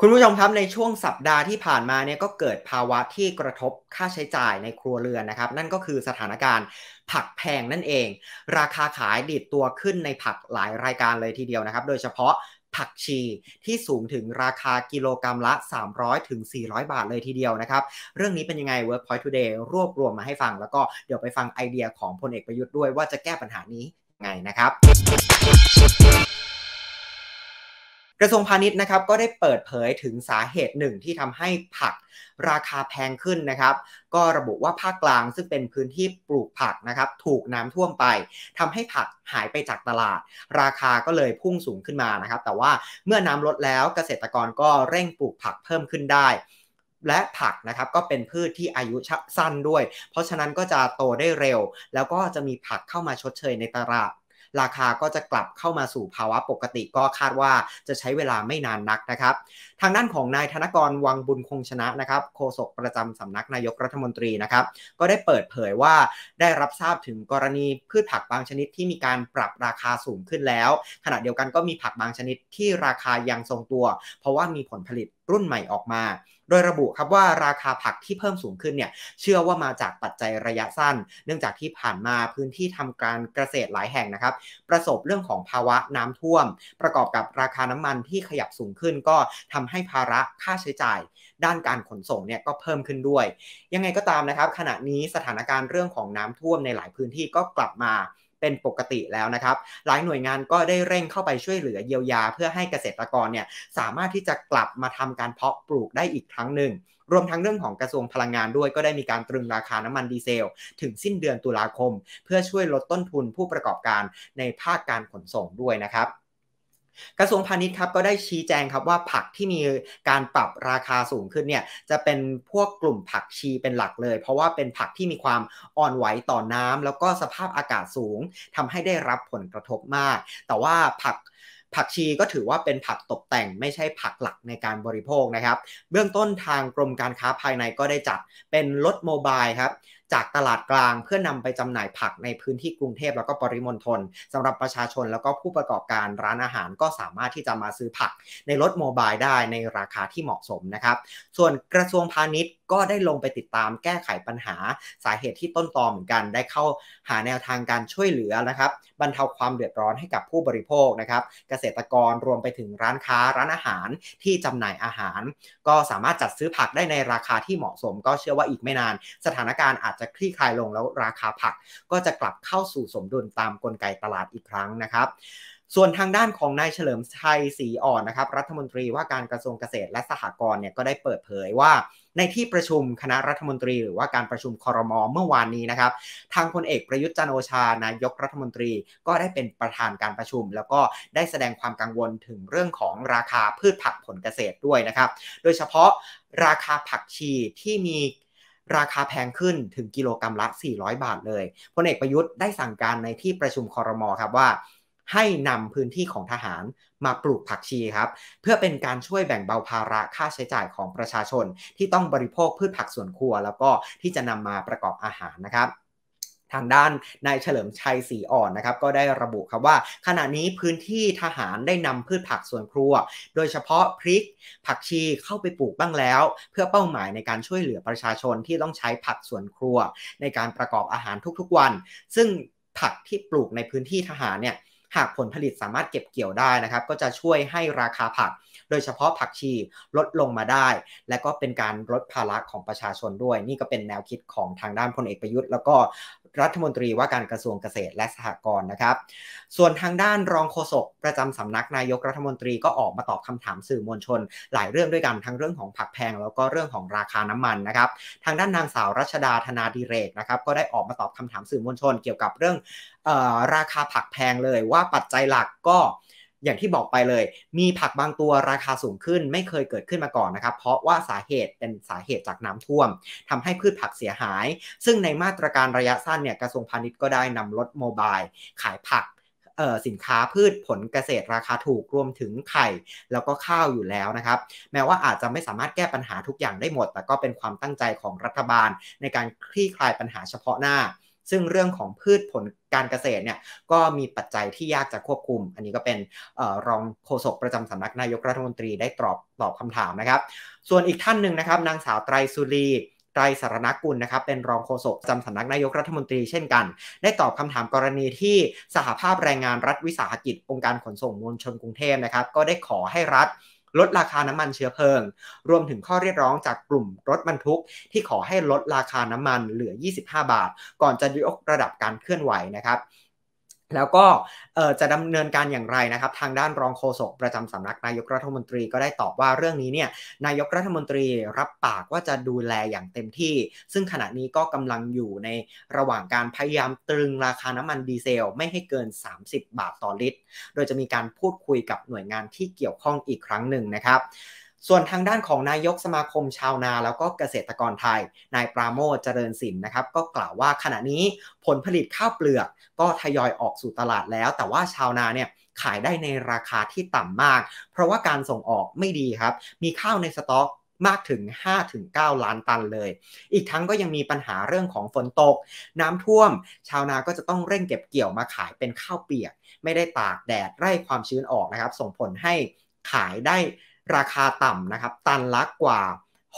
คุณผู้ชมครับในช่วงสัปดาห์ที่ผ่านมาเนี่ยก็เกิดภาวะที่กระทบค่าใช้จ่ายในครัวเรือนนะครับนั่นก็คือสถานการณ์ผักแพงนั่นเอง ราคาขายดิดตัวขึ้นในผักหลายรายการเลยทีเดียวนะครับโดยเฉพาะผักชีที่สูงถึงราคากิโลกรรัมละ 300ถึง400 บาทเลยทีเดียวนะครับ เรื่องนี้เป็นยังไง Workpoint Today รวบรวมมาให้ฟังแล้วก็เดี๋ยวไปฟังไอเดียของพลเอกประยุทธ์ด้วยว่าจะแก้ปัญหานี้ไงนะครับกระทรวงพาณิชย์นะครับก็ได้เปิดเผยถึงสาเหตุหนึ่งที่ทำให้ผักราคาแพงขึ้นนะครับ ก็ระบุว่าภาคกลางซึ่งเป็นพื้นที่ปลูกผักนะครับถูกน้ำท่วมไป ทำให้ผักหายไปจากตลาด ราคาก็เลยพุ่งสูงขึ้นมานะครับ แต่ว่าเมื่อน้ำลดแล้วเกษตรกรก็เร่งปลูกผักเพิ่มขึ้นได้ และผักนะครับก็เป็นพืชที่อายุสั้นด้วย เพราะฉะนั้นก็จะโตได้เร็ว แล้วก็จะมีผักเข้ามาชดเชยในตลาดราคาก็จะกลับเข้ามาสู่ภาวะปกติก็คาดว่าจะใช้เวลาไม่นานนักนะครับ ทางด้านของนายธนกรวังบุญคงชนะนะครับโฆษกประจำสำนักนายกรัฐมนตรีนะครับก็ได้เปิดเผยว่าได้รับทราบถึงกรณีพืชผักบางชนิดที่มีการปรับราคาสูงขึ้นแล้ว ขณะเดียวกันก็มีผักบางชนิดที่ราคายังทรงตัว เพราะว่ามีผลผลิตรุ่นใหม่ออกมา โดยระบุครับว่าราคาผักที่เพิ่มสูงขึ้นเนี่ย เชื่อว่ามาจากปัจจัยระยะสั้น เนื่องจากที่ผ่านมาพื้นที่ทำการเกษตรหลายแห่งนะครับ ประสบเรื่องของภาวะน้ำท่วม ประกอบกับราคาน้ำมันที่ขยับสูงขึ้นก็ทำให้ภาระค่าใช้จ่าย ด้านการขนส่งเนี่ยก็เพิ่มขึ้นด้วย ยังไงก็ตามนะครับ ขณะนี้สถานการณ์เรื่องของน้ำท่วมในหลายพื้นที่ก็กลับมาเป็นปกติแล้วนะครับ หลายหน่วยงานก็ได้เร่งเข้าไปช่วยเหลือเยียวยา เพื่อให้เกษตรกรเนี่ยสามารถที่จะกลับมาทำการเพาะปลูกได้อีกครั้งหนึ่งรวมทั้งเรื่องของกระทรวงพลังงานด้วยก็ได้มีการตรึงราคาน้ำมันดีเซล ถึงสิ้นเดือนตุลาคม เพื่อช่วยลดต้นทุนผู้ประกอบการในภาคการขนส่งด้วยนะครับกระทรวงพาณิชย์ครับก็ได้ชี้แจงครับว่า ผักที่มีการปรับราคาสูงขึ้นเนี่ยจะเป็นพวกกลุ่มผักชีเป็นหลักเลย เพราะว่าเป็นผักที่มีความอ่อนไหวต่อน้ำ แล้วก็สภาพอากาศสูง ทำให้ได้รับผลกระทบมาก แต่ว่าผักผักชีก็ถือว่าเป็นผักตกแต่ง ไม่ใช่ผักหลักในการบริโภคนะครับเบื้องต้นทางกรมการค้าภายในก็ได้จัดเป็นรถโมบายครับจากตลาดกลางเพื่อนำไปจำหน่ายผักในพื้นที่กรุงเทพแล้วก็ปริมณฑลสำหรับประชาชนแล้วก็ผู้ประกอบการร้านอาหารก็สามารถที่จะมาซื้อผัก ในรถโมบายได้ในราคาที่เหมาะสมนะครับส่วนกระทรวงพาณิชย์ก็ได้ลงไปติดตามแก้ไขปัญหา สาเหตุที่ต้นตอเหมือนกัน ได้เข้าหาแนวทางการช่วยเหลือนะครับ บรรเทาความเดือดร้อนให้กับผู้บริโภคนะครับ เกษตรกรรวมไปถึงร้านค้าร้านอาหารที่จำหน่ายอาหาร ก็สามารถจัดซื้อผักได้ในราคาที่เหมาะสม ก็เชื่อว่าอีกไม่นาน สถานการณ์อาจจะคลี่คลายลงแล้วราคาผักก็จะกลับเข้าสู่สมดุลตามกลไกตลาดอีกครั้งนะครับ ส่วนทางด้านของนายเฉลิมชัยศรีอ่อนนะครับ รัฐมนตรีว่าการกระทรวงเกษตรและสหกรณ์เนี่ยก็ได้เปิดเผยว่าในที่ประชุมคณะรัฐมนตรีหรือว่าการประชุมคอรมอเมื่อวานนี้นะครับทางพลเอกประยุทธ์จันโอชา นายกรัฐมนตรีก็ได้เป็นประธานการประชุม แล้วก็ได้แสดงความกังวลถึงเรื่องของราคาพืชผักผลเกษตรด้วยนะครับ โดยเฉพาะราคาผักชีที่มีราคาแพงขึ้นถึงกิโลกรรัมละ 400 บาทเลย พลเอกประยุทธ์ได้สั่งการในที่ประชุมคอรมอครับว่า ให้นำพื้นที่ของทหารมาปลูกผักชีครับ เพื่อเป็นการช่วยแบ่งเบาภาระค่าใช้จ่ายของประชาชน ที่ต้องบริโภคพืชผักสวนครัว แล้วก็ที่จะนำมาประกอบอาหารนะครับทางด้านนายเฉลิมชัยศรีอ่อนนะครับ ก็ได้ระบุครับว่า ขณะนี้พื้นที่ทหารได้นำพืชผักสวนครัว โดยเฉพาะพริก ผักชีเข้าไปปลูกบ้างแล้ว เพื่อเป้าหมายในการช่วยเหลือประชาชนที่ต้องใช้ผักสวนครัว ในการประกอบอาหารทุกๆวัน ซึ่งผักที่ปลูกในพื้นที่ทหารเนี่ยหากผลผลิตสามารถเก็บเกี่ยวได้นะครับ ก็จะช่วยให้ราคาผัก โดยเฉพาะผักชีลดลงมาได้ และก็เป็นการลดภาระของประชาชนด้วย นี่ก็เป็นแนวคิดของทางด้านพลเอกประยุทธ์ แล้วก็รัฐมนตรีว่าการกระทรวงเกษตรและสหกรณ์นะครับส่วนทางด้านรองโฆษกประจำสำนักนายกรัฐมนตรีก็ออกมาตอบคำถามสื่อมวลชน หลายเรื่องด้วยกันทั้งเรื่องของผักแพง แล้วก็เรื่องของราคาน้ำมันนะครับ ทางด้านนางสาวรัชดาธนาดิเรกนะครับก็ได้ออกมาตอบคำถามสื่อมวลชนเกี่ยวกับเรื่องราคาผักแพงเลย ว่าปัจจัยหลักก็อย่างที่บอกไปเลย มีผักบางตัวราคาสูงขึ้นไม่เคยเกิดขึ้นมาก่อนนะครับ เพราะว่าสาเหตุเป็นสาเหตุจากน้ำท่วม ทำให้พืชผักเสียหาย ซึ่งในมาตรการระยะสั้นเนี่ยกระทรวงพาณิชย์ก็ได้นำรถโมบายขายผักสินค้าพืชผลเกษตร ราคาถูกรวมถึงไข่แล้วก็ข้าวอยู่แล้วนะครับแม้ว่าอาจจะไม่สามารถแก้ปัญหาทุกอย่างได้หมด แต่ก็เป็นความตั้งใจของรัฐบาล ในการคลี่คลายปัญหาเฉพาะหน้าซึ่งเรื่องของพืชผลการเกษตรเนี่ยก็มีปัจจัยที่ยากจะควบคุม อันนี้ก็เป็นออรองโฆษกประจำสำนักนายกรัฐมนตรีได้ตอบตอบคำถามนะครับ ส่วนอีกท่านหนึ่งนะครับนางสาวไตรสุรี ไตรสารณกุลนะครับ เป็นรองโฆษกจำสำนักนายกรัฐมนตรีเช่นกัน ได้ตอบคำถามกรณีที่สหภาพแรงงานรัฐวิสาหกิจ องค์การขนส่งมวลชนกรุงเทพนะครับ ก็ได้ขอให้รัฐลดราคาน้ำมันเชื้อเพลิง รวมถึงข้อเรียกร้องจากกลุ่มรถบรรทุกที่ขอให้ลดราคาน้ำมันเหลือ 25 บาท ก่อนจะยกระดับการเคลื่อนไหวนะครับแล้วก็จะดำเนินการอย่างไรนะครับทางด้านรองโฆษกประจำสำนัก นายกรัฐมนตรีก็ได้ตอบว่าเรื่องนี้เนี่ยนายกรัฐมนตรีรับปากว่าจะดูแลอย่างเต็มที่ ซึ่งขณะนี้ก็กำลังอยู่ในระหว่างการพยายามตรึงราคาน้ำมันดีเซล ไม่ให้เกิน 30 บาทต่อลิตร โดยจะมีการพูดคุยกับหน่วยงานที่เกี่ยวข้องอีกครั้งหนึ่งนะครับส่วนทางด้านของนายกสมาคมชาวนาแล้วก็เกษตรกรไทย นายปราโมทเจริญสินนะครับ ก็กล่าวว่าขณะนี้ผลผลิตข้าวเปลือกก็ทยอยออกสู่ตลาดแล้ว แต่ว่าชาวนาเนี่ยขายได้ในราคาที่ต่ำมาก เพราะว่าการส่งออกไม่ดีครับ มีข้าวในสต็อกมากถึง 5-9 ล้านตันเลย อีกทั้งก็ยังมีปัญหาเรื่องของฝนตก น้ำท่วมชาวนาก็จะต้องเร่งเก็บเกี่ยวมาขายเป็นข้าวเปียก ไม่ได้ตากแดดไร่ความชื้นออกนะครับ ส่งผลให้ขายได้ราคาต่ำนะครับตันละกว่า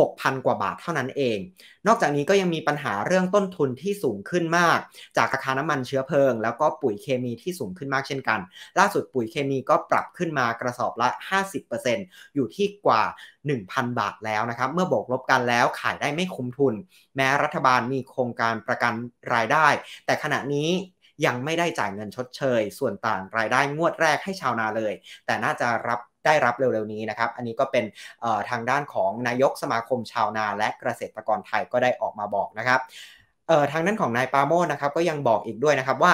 6,000 กว่าบาทเท่านั้นเอง นอกจากนี้ก็ยังมีปัญหาเรื่องต้นทุนที่สูงขึ้นมาก จากราคาน้ำมันเชื้อเพลิงแล้วก็ปุ๋ยเคมีที่สูงขึ้นมากเช่นกัน ล่าสุดปุ๋ยเคมีก็ปรับขึ้นมากระสอบละ 50%อยู่ที่กว่า 1,000 บาทแล้วนะครับเมื่อบวกลบกันแล้วขายได้ไม่คุ้มทุน แม้รัฐบาลมีโครงการประกันรายได้ แต่ขณะนี้ยังไม่ได้จ่ายเงินชดเชย ส่วนต่างรายได้งวดแรกให้ชาวนาเลย แต่น่าจะรับได้รับเร็วๆนี้นะครับ อันนี้ก็เป็นทางด้านของนายกสมาคมชาวนา และเกษตรกรไทยก็ได้ออกมาบอกนะครับ ทางด้านของนายปาโมนะครับก็ยังบอกอีกด้วยนะครับว่า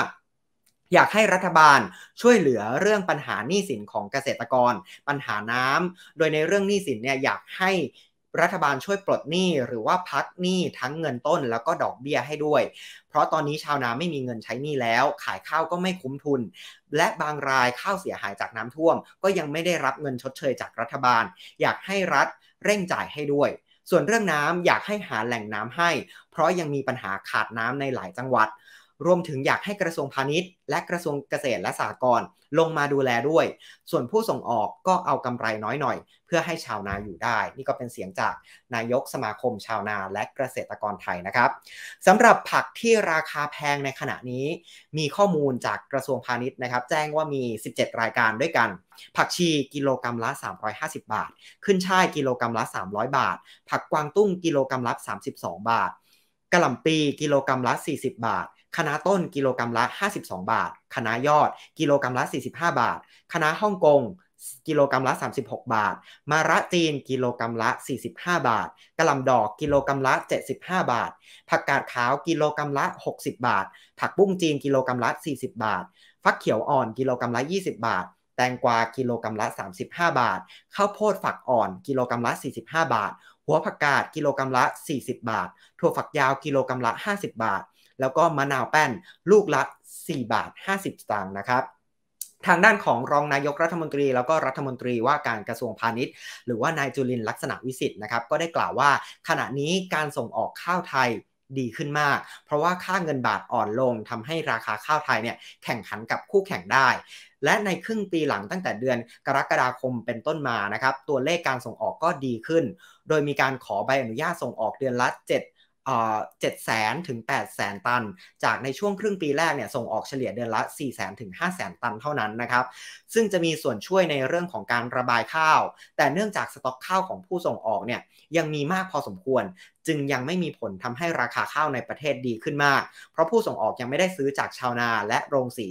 อยากให้รัฐบาลช่วยเหลือเรื่องปัญหาหนี้สินของเกษตรกร ปัญหาน้ำ โดยในเรื่องหนี้สินเนี่ยอยากให้รัฐบาลช่วยปลดหนี้หรือว่าพักหนี้ทั้งเงินต้นแล้วก็ดอกเบี้ยให้ด้วย เพราะตอนนี้ชาวนาไม่มีเงินใช้หนี้แล้ว ขายข้าวก็ไม่คุ้มทุน และบางรายข้าวเสียหายจากน้ำท่วม ก็ยังไม่ได้รับเงินชดเชยจากรัฐบาล อยากให้รัฐเร่งจ่ายให้ด้วย ส่วนเรื่องน้ำอยากให้หาแหล่งน้ำให้ เพราะยังมีปัญหาขาดน้ำในหลายจังหวัดรวมถึงอยากให้กระทรวงพาณิชย์ และกระทรวงเกษตรและสหกรณ์ลงมาดูแลด้วย ส่วนผู้ส่งออกก็เอากำไรน้อยหน่อย เพื่อให้ชาวนาอยู่ได้ นี่ก็เป็นเสียงจากนายกสมาคมชาวนาและเกษตรกรไทยนะครับสำหรับผักที่ราคาแพงในขณะนี้ มีข้อมูลจากกระทรวงพาณิชย์นะครับ แจ้งว่ามี 17 รายการด้วยกัน ผักชีกิโลกรรัมละ 350 บาท ขึ้นช่ายกิโลกรรัมละ 300 บาท ผักกวางตุ้งกิโลกรรัมละ 32 บาท กระหล่ำปีกิโลกรรัมละ 40 บาทคณะต้นกิโลกรรัมละ52 บาทคณะยอด กิโลกรรัมละ45 บาทคณะฮ่องกงกิโลกรรัมละ 36 บาทมาระจีนกิโลกรรัมละ45 บาทกระลำดอกกิโลกรรัมละ75 บาท ผักกาดขาวกิโลกรรัมละ 60 บาทผักบุ้งจีนกิโลกรรัมละ40 บาทฟักเขียวอ่อนกิโลกรรัมละ 20 บาท แตงกวากิโลกรรัมละ 35 บาทข้าวโพดฝักอ่อนกิโลกรรัมละ45 บาท หัวผักกาดกิโลกรรัมละ 40 บาทถั่วฝักยาวกิโลกรรัมละ50 บาทแล้วก็มะนาวแป้นลูกละ4บาท 50 สตางค์นะครับ ทางด้านของรองนายกรัฐมนตรีแล้วก็รัฐมนตรีว่าการกระทรวงพาณิชย์ หรือว่านายจุลินลักษณะวิสิทธ์นะครับ ก็ได้กล่าวว่าขณะนี้การส่งออกข้าวไทยดีขึ้นมาก เพราะว่าค่าเงินบาทอ่อนลง ทำให้ราคาข้าวไทยเนี่ยแข่งขันกับคู่แข่งได้ และในครึ่งปีหลังตั้งแต่เดือนกรกฎาคมเป็นต้นมานะครับตัวเลขการส่งออกก็ดีขึ้น โดยมีการขอใบอนุญาตส่งออกเดือนละ7เจ็ดแสนถึง8ปดแสนตัน จากในช่วงครึ่งปีแรกเนี่ยส่งออกเฉลี่ยเดือนละ4ี่แสนถึง5้าแสนตันเท่านั้นนะครับ ซึ่งจะมีส่วนช่วยในเรื่องของการระบายข้าว แต่เนื่องจากสต็อกข้าวของผู้ส่งออกเนี่ยยังมีมากพอสมควร จึงยังไม่มีผลทำให้ราคาข้าวในประเทศดีขึ้นมาก เพราะผู้ส่งออกยังไม่ได้ซื้อจากชาวนาและโรงสี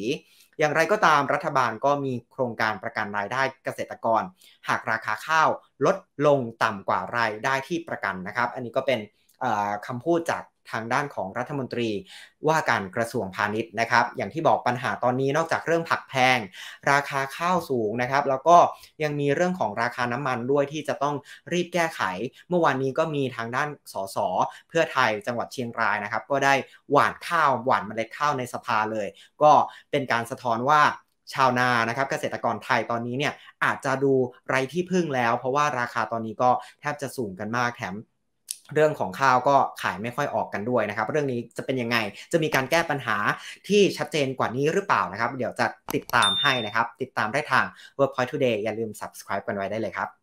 อย่างไรก็ตามรัฐบาลก็มีโครงการประกันรายได้เกษตรกร หากราคาข้าวลดลงต่ำกว่ารายได้ที่ประกันนะครับ อันนี้ก็เป็นคำพูดจากทางด้านของรัฐมนตรีว่าการกระทรวงพาณิชย์นะครับ อย่างที่บอกปัญหาตอนนี้นอกจากเรื่องผักแพง ราคาข้าวสูงนะครับ แล้วก็ยังมีเรื่องของราคาน้ำมันด้วยที่จะต้องรีบแก้ไข เมื่อวานนี้ก็มีทางด้านสสเพื่อไทยจังหวัดเชียงรายนะครับก็ได้หว่านข้าวหว่านเมล็ดข้าวในสภาเลย ก็เป็นการสะท้อนว่าชาวนานะครับ เกษตรกรไทยตอนนี้เนี่ยอาจจะดูไรที่พึ่งแล้ว เพราะว่าราคาตอนนี้ก็แทบจะสูงกันมากแถมเรื่องของข้าวก็ขายไม่ค่อยออกกันด้วยนะครับ เรื่องนี้จะเป็นยังไงจะมีการแก้ปัญหาที่ชัดเจนกว่านี้หรือเปล่านะครับ เดี๋ยวจะติดตามให้นะครับ ติดตามได้ทาง Workpoint Today อย่าลืม subscribe กันไว้ได้เลยครับ